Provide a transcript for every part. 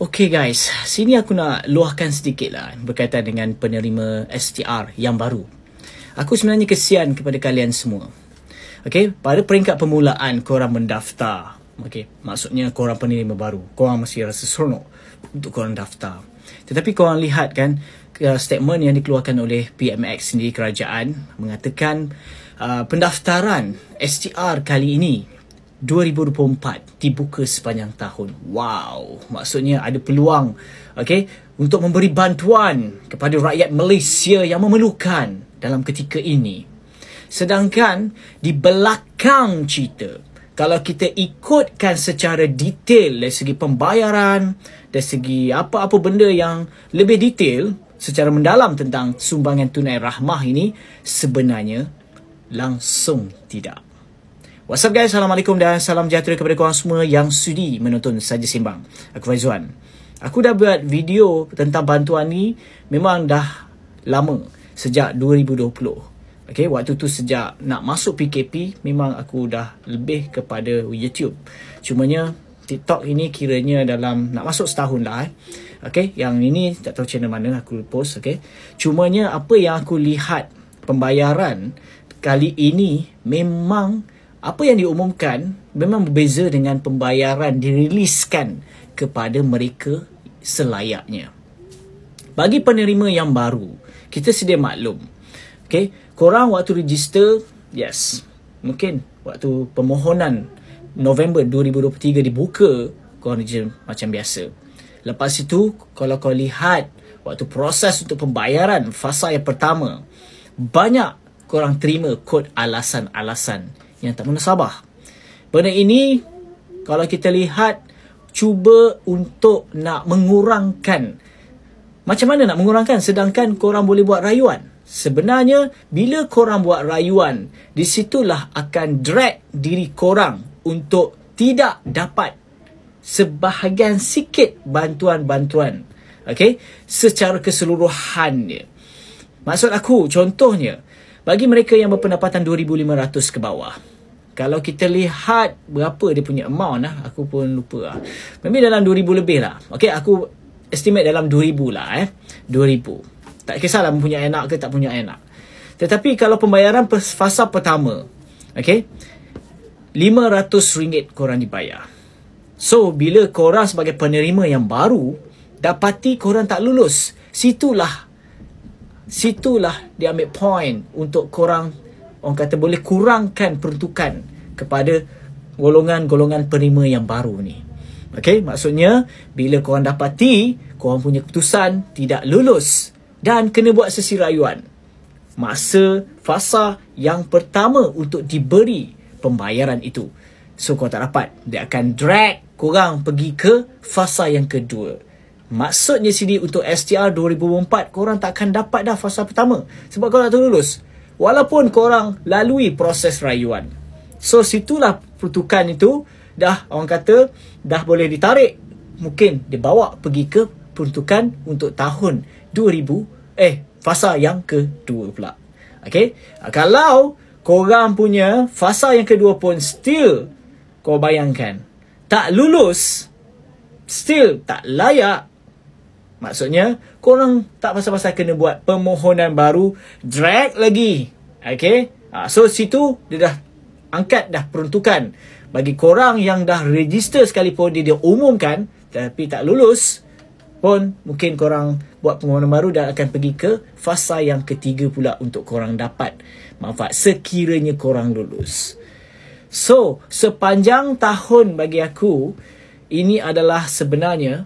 Okay guys, sini aku nak luahkan sedikit lah berkaitan dengan penerima STR yang baru. Aku sebenarnya kesian kepada kalian semua. Okay, pada peringkat permulaan korang mendaftar. Okay, maksudnya korang penerima baru. Korang mesti rasa seronok untuk korang daftar. Tetapi korang lihat kan uh, statement yang dikeluarkan oleh PMX sendiri kerajaan mengatakan uh, pendaftaran STR kali ini 2024 dibuka sepanjang tahun. Wow, maksudnya ada peluang okay, untuk memberi bantuan kepada rakyat Malaysia yang memerlukan dalam ketika ini. Sedangkan di belakang cerita, kalau kita ikutkan secara detail dari segi pembayaran, dari segi apa-apa benda yang lebih detail secara mendalam tentang sumbangan tunai rahmah ini, sebenarnya langsung tidak. What's up guys? Assalamualaikum dan salam sejahtera kepada korang semua yang sudi menonton Saja Simbang. Aku Faizuan. Aku dah buat video tentang bantuan ni memang dah lama. Sejak 2020. Okay, waktu tu sejak nak masuk PKP memang aku dah lebih kepada YouTube. Cumanya TikTok ini kiranya dalam nak masuk setahun lah eh. Okay, yang ini tak tahu channel mana aku post. Okay, cumanya apa yang aku lihat pembayaran kali ini memang apa yang diumumkan memang berbeza dengan pembayaran diriliskan kepada mereka selayaknya. Bagi penerima yang baru, kita sedia maklum. Okay, korang waktu register, yes, mungkin waktu permohonan November 2023 dibuka, korang register macam biasa. Lepas itu, kalau kau lihat waktu proses untuk pembayaran fasa yang pertama, banyak korang terima kod alasan-alasan yang tak munasabah. Benda ini kalau kita lihat cuba untuk nak mengurangkan macam mana nak mengurangkan sedangkan korang boleh buat rayuan. Sebenarnya bila korang buat rayuan di situlah akan drag diri korang untuk tidak dapat sebahagian sikit bantuan-bantuan. Okay, secara keseluruhannya. Maksud aku contohnya, bagi mereka yang berpendapatan 2500 ke bawah kalau kita lihat berapa dia punya amount lah aku pun lupa lah maybe dalam 2000 lebih lah ok aku estimate dalam 2000 lah eh 2000 tak kisahlah punya anak ke tak punya anak tetapi kalau pembayaran fasa pertama ok RM500 korang dibayar so bila korang sebagai penerima yang baru dapati korang tak lulus situlah situlah dia ambil point untuk korang orang kata boleh kurangkan peruntukan kepada golongan-golongan penerima yang baru ni. Okey, maksudnya bila korang dapati korang punya keputusan tidak lulus dan kena buat sesi rayuan. Masa fasa yang pertama untuk diberi pembayaran itu. So korang tak dapat, dia akan drag korang pergi ke fasa yang kedua. Maksudnya sini untuk STR 2004 korang takkan dapat dah fasa pertama sebab korang tak lulus. Walaupun korang lalui proses rayuan. So situlah pertukan itu dah orang kata dah boleh ditarik mungkin dibawa pergi ke peruntukan untuk tahun 2000 eh fasa yang kedua pula. Okay. Kalau korang punya fasa yang kedua pun still kau bayangkan tak lulus still tak layak Maksudnya, korang tak pasal-pasal kena buat permohonan baru, drag lagi. Okay? Uh, so, situ dia dah angkat, dah peruntukan. Bagi korang yang dah register sekalipun dia, dia umumkan tapi tak lulus pun mungkin korang buat permohonan baru dan akan pergi ke fasa yang ketiga pula untuk korang dapat manfaat sekiranya korang lulus. So, sepanjang tahun bagi aku, ini adalah sebenarnya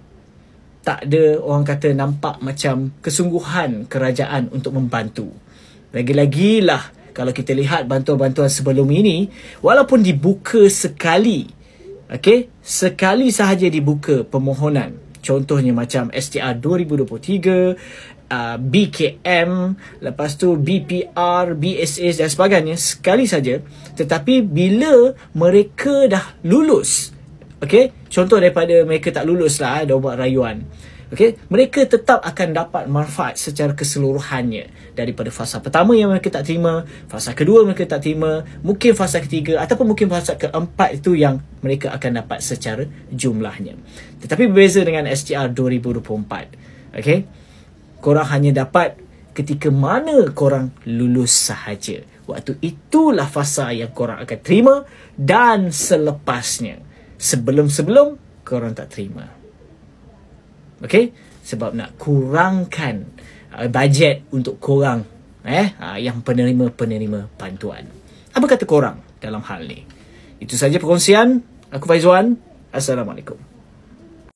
tak ada orang kata nampak macam kesungguhan kerajaan untuk membantu. Lagi-lagilah kalau kita lihat bantuan-bantuan sebelum ini walaupun dibuka sekali okay, sekali sahaja dibuka permohonan contohnya macam STR 2023 Uh, BKM, lepas tu BPR, BSS dan sebagainya sekali saja. Tetapi bila mereka dah lulus Okay? Contoh daripada mereka tak lulus lah, eh, dia buat rayuan. Okay? Mereka tetap akan dapat manfaat secara keseluruhannya daripada fasa pertama yang mereka tak terima, fasa kedua mereka tak terima, mungkin fasa ketiga ataupun mungkin fasa keempat itu yang mereka akan dapat secara jumlahnya. Tetapi berbeza dengan SGR 2024. Okay? Korang hanya dapat ketika mana korang lulus sahaja. Waktu itulah fasa yang korang akan terima dan selepasnya sebelum-sebelum korang tak terima. Okay? Sebab nak kurangkan uh, bajet untuk korang eh, uh, yang penerima-penerima bantuan. Apa kata korang dalam hal ni? Itu saja perkongsian. Aku Faizwan. Assalamualaikum.